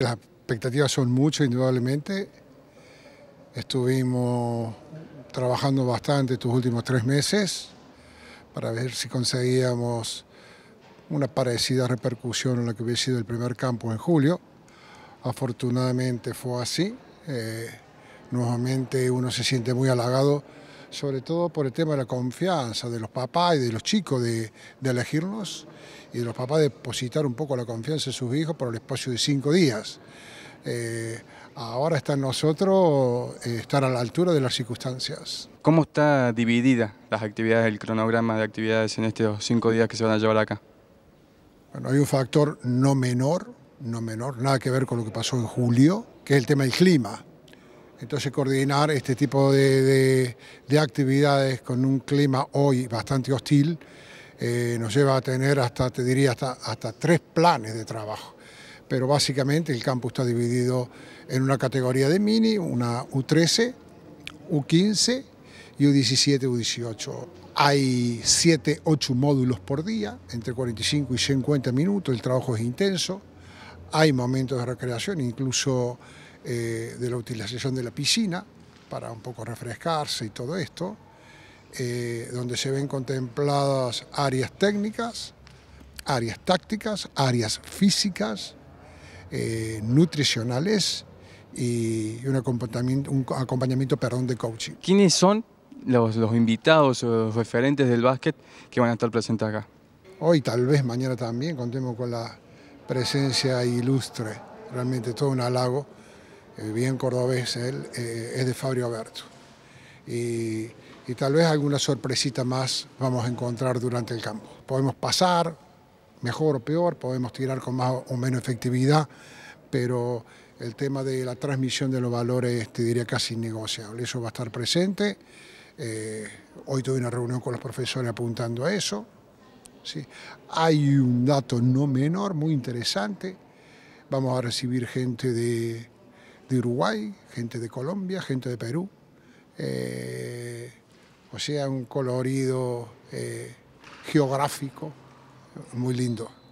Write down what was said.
Las expectativas son muchas, indudablemente. Estuvimos trabajando bastante estos últimos tres meses para ver si conseguíamos una parecida repercusión en la que hubiese sido el primer campo en julio. Afortunadamente fue así. Eh, nuevamente uno se siente muy halagado sobre todo por el tema de la confianza de los papás y de los chicos de, elegirnos y de los papás depositar un poco la confianza en sus hijos por el espacio de cinco días. Eh, ahora está en nosotros eh, estar a la altura de las circunstancias. ¿Cómo está dividida las actividades, el cronograma de actividades en estos cinco días que se van a llevar acá? Bueno, hay un factor no menor, no menor, nada que ver con lo que pasó en julio, que es el tema del clima. Entonces coordinar este tipo de, actividades con un clima hoy bastante hostil eh, nos lleva a tener hasta, te diría, hasta, hasta tres planes de trabajo. Pero básicamente el campo está dividido en una categoría de mini, una U13, U15 y U17, U18. Hay 7, 8 módulos por día, entre 45 y 50 minutos, el trabajo es intenso, hay momentos de recreación, incluso eh, de la utilización de la piscina para un poco refrescarse y todo esto, eh, donde se ven contempladas áreas técnicas, áreas tácticas, áreas físicas, eh, nutricionales y un acompañamiento, un acompañamiento perdón, de coaching. ¿Quiénes son los, los invitados o los referentes del básquet que van a estar presentes acá? Hoy, tal vez mañana también, contemos con la presencia ilustre, realmente todo un halago. Eh, bien cordobés él, eh, es de Fabio Aberto. Y, tal vez alguna sorpresita más vamos a encontrar durante el campo. Podemos pasar, mejor o peor, podemos tirar con más o menos efectividad, pero el tema de la transmisión de los valores te diría casi innegociable. Eso va a estar presente. Eh, hoy tuve una reunión con los profesores apuntando a eso. ¿sí? Hay un dato no menor, muy interesante. Vamos a recibir gente de de Uruguay, gente de Colombia, gente de Perú. Eh, o sea, un colorido eh, geográfico muy lindo.